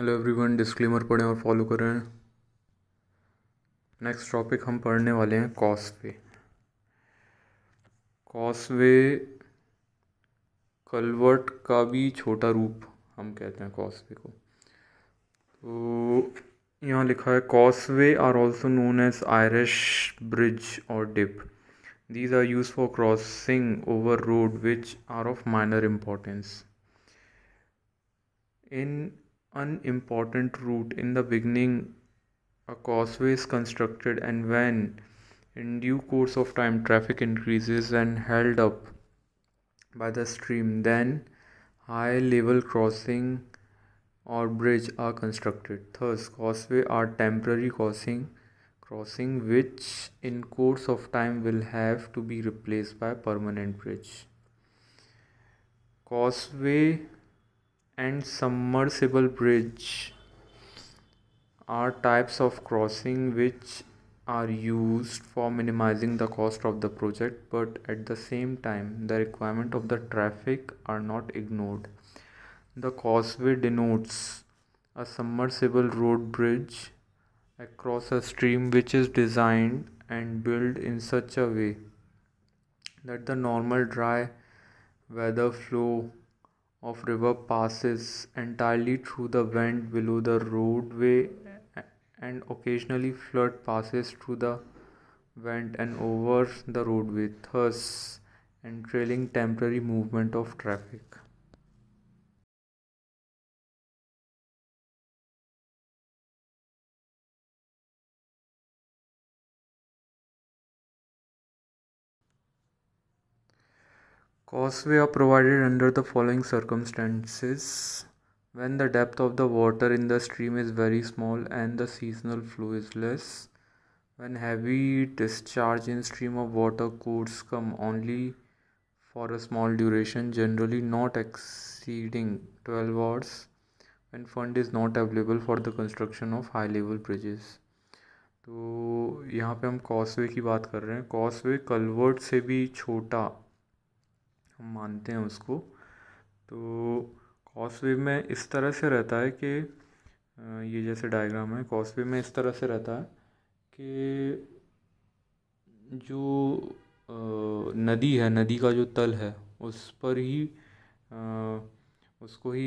Hello everyone disclaimer पढ़ें और follow करें नेक्स्ट टॉपिक हम पढ़ने वाले हैं कॉसवे कॉसवे कलवर्ट का भी छोटा रूप हम कहते हैं कॉसवे को तो यहाँ लिखा है causeway are also known as Irish bridge और dip these are use for crossing over road which are of minor importance in unimportant route in the beginning a causeway is constructed and when in due course of time traffic increases and held up by the stream then high level crossing or bridge are constructed thus causeway are temporary crossing crossing which in course of time will have to be replaced by permanent bridge causeway and submersible bridge are types of crossing which are used for minimizing the cost of the project but at the same time the requirement of the traffic are not ignored the causeway denotes a submersible road bridge across a stream which is designed and built in such a way that the normal dry weather flow of river passes entirely through the bend below the roadway and occasionally flood passes through the bend and over the roadway thus entailing temporary movement of traffic Causeway are provided under the following circumstances when the depth of the water in the stream is very small and the seasonal flow is less when heavy discharge in stream of water course come only for a small duration generally not exceeding 12 hours when fund is not available for the construction of high level bridges तो यहाँ पे हम कॉसवे की बात कर रहे हैं कॉसवे culvert से भी छोटा हम मानते हैं उसको तो कॉस वेव में इस तरह से रहता है कि ये जैसे डायग्राम है कॉस वेव में इस तरह से रहता है कि जो नदी है नदी का जो तल है उस पर ही उसको ही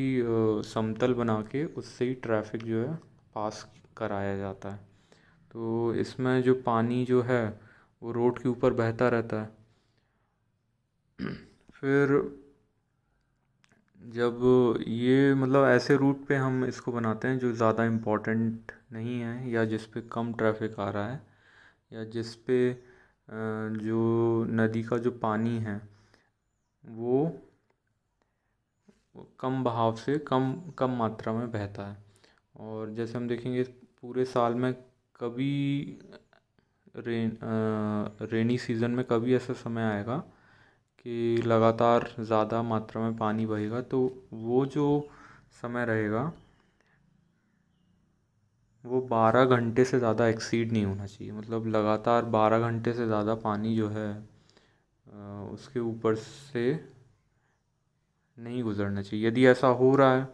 समतल बना के उससे ही ट्रैफिक जो है पास कराया जाता है तो इसमें जो पानी जो है वो रोड के ऊपर बहता रहता है फिर जब ये मतलब ऐसे रूट पे हम इसको बनाते हैं जो ज़्यादा इम्पोर्टेंट नहीं है या जिस पे कम ट्रैफिक आ रहा है या जिस पे जो नदी का जो पानी है वो कम बहाव से कम कम मात्रा में बहता है और जैसे हम देखेंगे पूरे साल में कभी रेन आ, रेनी सीज़न में कभी ऐसा समय आएगा कि लगातार ज़्यादा मात्रा में पानी बहेगा तो वो जो समय रहेगा वो बारह घंटे से ज़्यादा एक्सीड नहीं होना चाहिए मतलब लगातार बारह घंटे से ज़्यादा पानी जो है उसके ऊपर से नहीं गुजरना चाहिए यदि ऐसा हो रहा है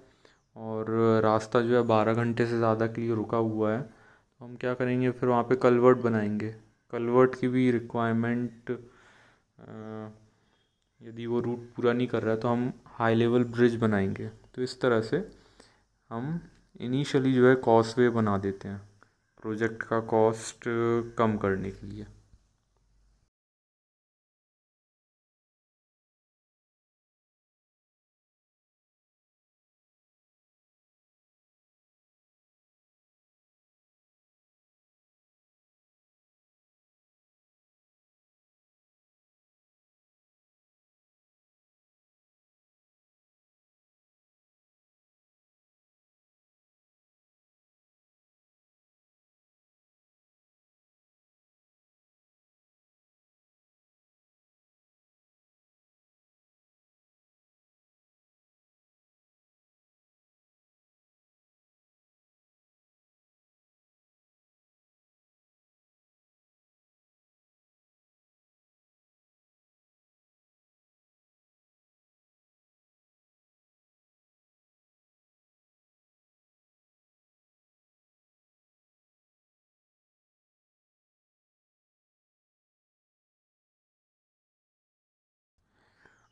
और रास्ता जो है बारह घंटे से ज़्यादा के लिए रुका हुआ है तो हम क्या करेंगे फिर वहाँ पे कलवर्ट बनाएंगे कलवर्ट की भी रिक्वायरमेंट यदि वो रूट पूरा नहीं कर रहा तो हम हाई लेवल ब्रिज बनाएंगे तो इस तरह से हम इनिशियली जो है कॉस्ट वे बना देते हैं प्रोजेक्ट का कॉस्ट कम करने के लिए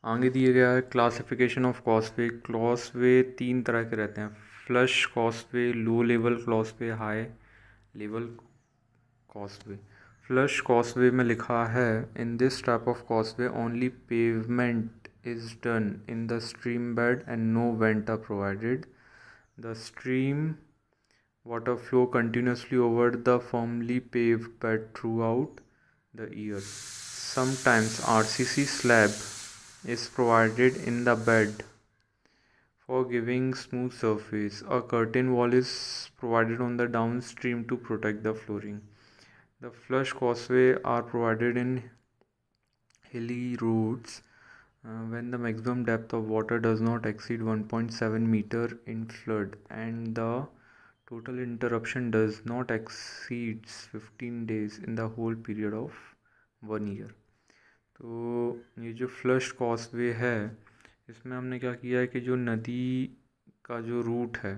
आगे दिया गया है क्लासिफिकेशन ऑफ कॉसवे क्लॉसवे तीन तरह के रहते हैं flush causeway low level causeway high level causeway flush causeway में लिखा है in this type of causeway only pavement is done in the stream bed and no vent are provided the stream water flow continuously over the formerly pave bed throughout the year sometimes R C C slab is provided in the bed for giving smooth surface. A curtain wall is provided on the downstream to protect the flooring. The flush causeway are provided in hilly roads uh, when the maximum depth of water does not exceed 1.7 meter in flood and the total interruption does not exceeds 15 days in the whole period of one year. तो ये जो flush कॉसवे है इसमें हमने क्या किया है कि जो नदी का जो रूट है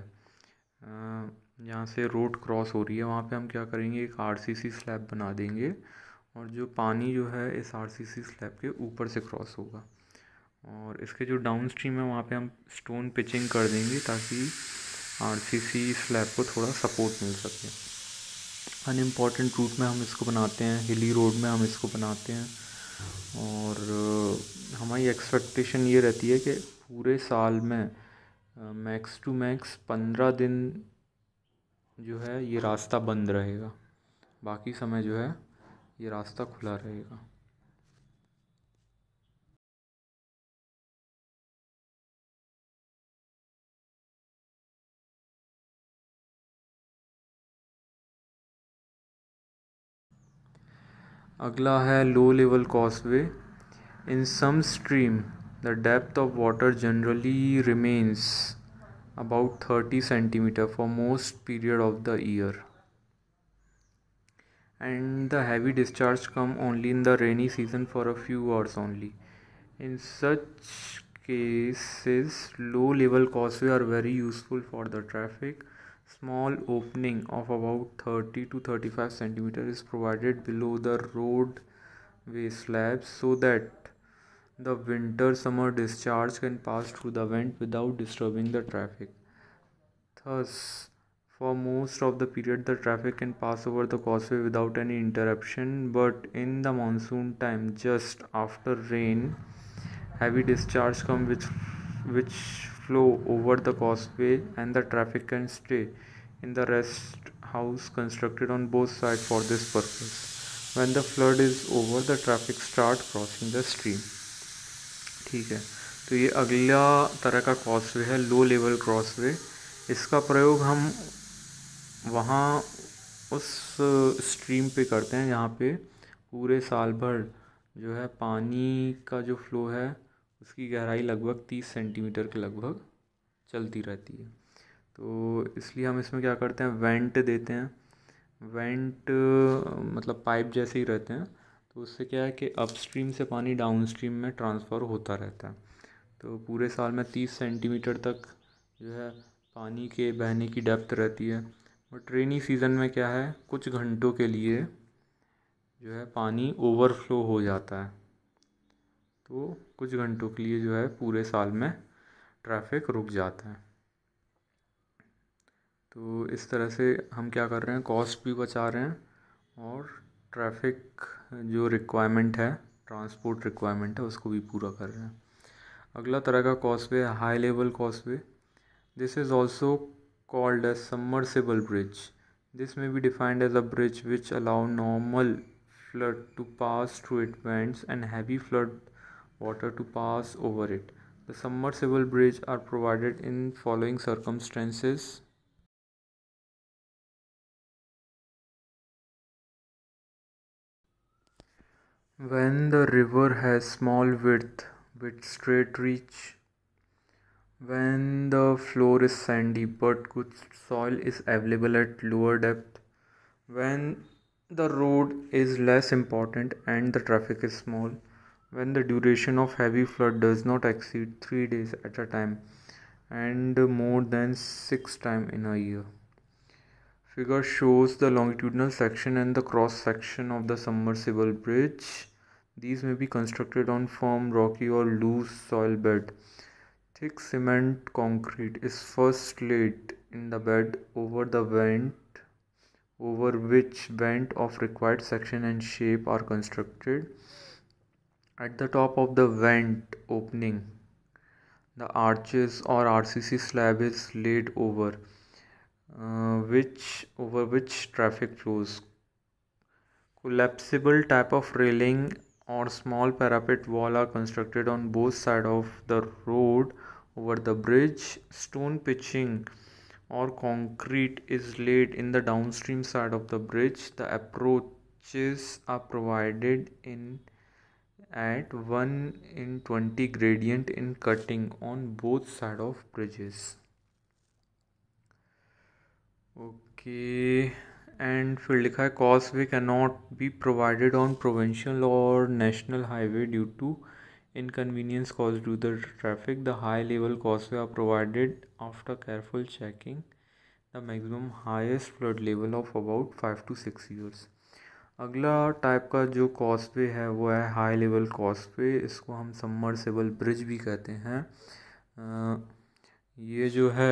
यहाँ से रोड क्रॉस हो रही है वहाँ पे हम क्या करेंगे एक आरसीसी स्लैब बना देंगे और जो पानी जो है इस आरसीसी स्लैब के ऊपर से क्रॉस होगा और इसके जो डाउन स्ट्रीम है वहाँ पे हम स्टोन पिचिंग कर देंगे ताकि आरसीसी स्लैब को थोड़ा सपोर्ट मिल सके अन इम्पॉर्टेंट रूट में हम इसको बनाते हैं हिली रोड में हम इसको बनाते हैं और हमारी एक्सपेक्टेशन ये रहती है कि पूरे साल में मैक्स टू मैक्स पंद्रह दिन जो है ये रास्ता बंद रहेगा बाकी समय जो है ये रास्ता खुला रहेगा अगला है low level causeway in some stream the depth of water generally remains about 30 centimeter for most period of the year and the heavy discharge come only in the rainy season for a few hours only in such cases low level causeway are very useful for the traffic Small opening of about 30 to 35 centimeter is provided below the roadway slabs so that the winter summer discharge can pass through the vent without disturbing the traffic. Thus, for most of the period, the traffic can pass over the causeway without any interruption, but in the monsoon time, just after rain, heavy discharge come which which flow over the causeway and the traffic can stay in the rest house constructed on both sides for this purpose. When the flood is over the traffic start crossing the stream. ठीक है तो ये अगला तरह का crossway है low level crossway इसका प्रयोग हम वहाँ उस स्ट्रीम पे करते हैं जहाँ पे पूरे साल भर जो है पानी का जो फ्लो है उसकी गहराई लगभग तीस सेंटीमीटर के लगभग चलती रहती है तो इसलिए हम इसमें क्या करते हैं वेंट देते हैं वेंट मतलब पाइप जैसे ही रहते हैं तो उससे क्या है कि अपस्ट्रीम से पानी डाउनस्ट्रीम में ट्रांसफ़र होता रहता है तो पूरे साल में तीस सेंटीमीटर तक जो है पानी के बहने की डेप्थ रहती है और ट्रेनी सीज़न में क्या है कुछ घंटों के लिए जो है पानी ओवरफ्लो हो जाता है तो कुछ घंटों के लिए जो है पूरे साल में ट्रैफिक रुक जाता है तो इस तरह से हम क्या कर रहे हैं कॉस्ट भी बचा रहे हैं और ट्रैफिक जो रिक्वायरमेंट है ट्रांसपोर्ट रिक्वायरमेंट है उसको भी पूरा कर रहे हैं अगला तरह का कॉस्ट है high level way this is also called a submersible bridge this में भी defined as a bridge which allow normal flood to pass through it vents and heavy flood water to pass over it. The submersible bridge are provided in following circumstances. When the river has small width with straight reach, when the floor is sandy but good soil is available at lower depth, when the road is less important and the traffic is small, when the duration of heavy flood does not exceed 3 days at a time and more than 6 times in a year. Figure shows the longitudinal section and the cross section of the submersible bridge. These may be constructed on firm, rocky or loose soil bed. Thick cement concrete is first laid in the bed over the vent over which vent of required section and shape are constructed. At the top of the vent opening, the arches or RCC slab is laid over, uh, which over which traffic flows. Collapsible type of railing or small parapet wall are constructed on both sides of the road over the bridge. Stone pitching or concrete is laid in the downstream side of the bridge. The approaches are provided in at 1 in 20 gradient in cutting on both side of bridges okay and field लिखा है cannot be provided on provincial or national highway due to inconvenience caused to the traffic the high level causeway are provided after careful checking the maximum highest flood level of about 5 to 6 years अगला type का जो कॉसवे है वो है high level कॉसवे इसको हम submersible bridge भी कहते हैं ये जो है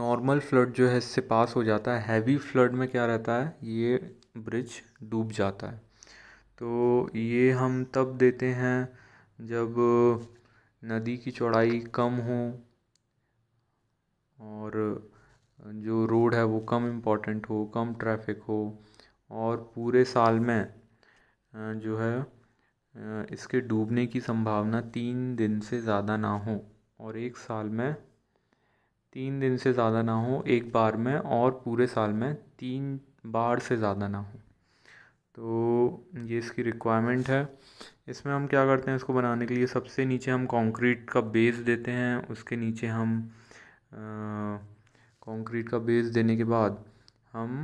नॉर्मल फ्लड जो है इससे पास हो जाता है हैवी फ्लड में क्या रहता है ये ब्रिज डूब जाता है तो ये हम तब देते हैं जब नदी की चौड़ाई कम हो कम इम्पोर्टेंट हो कम ट्रैफिक हो और पूरे साल में जो है इसके डूबने की संभावना तीन दिन से ज़्यादा ना हो और एक साल में तीन दिन से ज़्यादा ना हो एक बार में और पूरे साल में तीन बार से ज़्यादा ना हो तो ये इसकी रिक्वायरमेंट है इसमें हम क्या करते हैं इसको बनाने के लिए सबसे नीचे हम कंक्रीट का बेस देते हैं उसके नीचे हम आ, कंक्रीट का बेस देने के बाद हम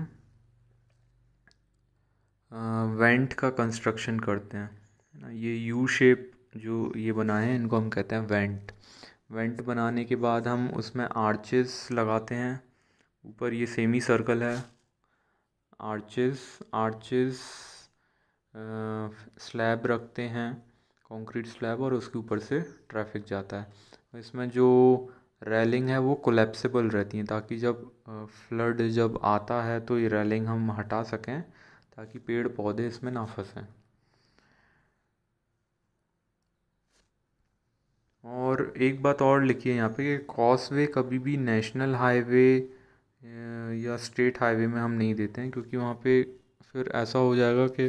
वेंट का कंस्ट्रक्शन करते हैं ना ये यू शेप जो ये बनाए हैं इनको हम कहते हैं वेंट वेंट बनाने के बाद हम उसमें आर्चेस लगाते हैं ऊपर ये सेमी सर्कल है आर्चेस आर्चेस स्लैब रखते हैं कंक्रीट स्लैब और उसके ऊपर से ट्रैफिक जाता है इसमें जो रेलिंग है वो कोलेप्सिबल रहती हैं ताकि जब फ्लड जब आता है तो ये रेलिंग हम हटा सकें ताकि पेड़ पौधे इसमें ना फंसें और एक बात और लिखी है यहाँ पे कि कॉसवे कभी भी नेशनल हाईवे या स्टेट हाईवे में हम नहीं देते हैं क्योंकि वहाँ पे फिर ऐसा हो जाएगा कि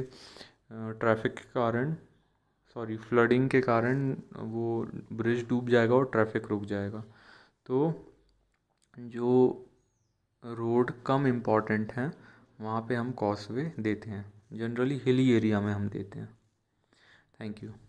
ट्रैफिक के कारण सॉरी फ्लडिंग के कारण वो ब्रिज डूब जाएगा और ट्रैफिक रुक जाएगा तो जो रोड कम इम्पॉर्टेंट हैं वहाँ पे हम कॉसवे देते हैं जनरली हिली एरिया में हम देते हैं थैंक यू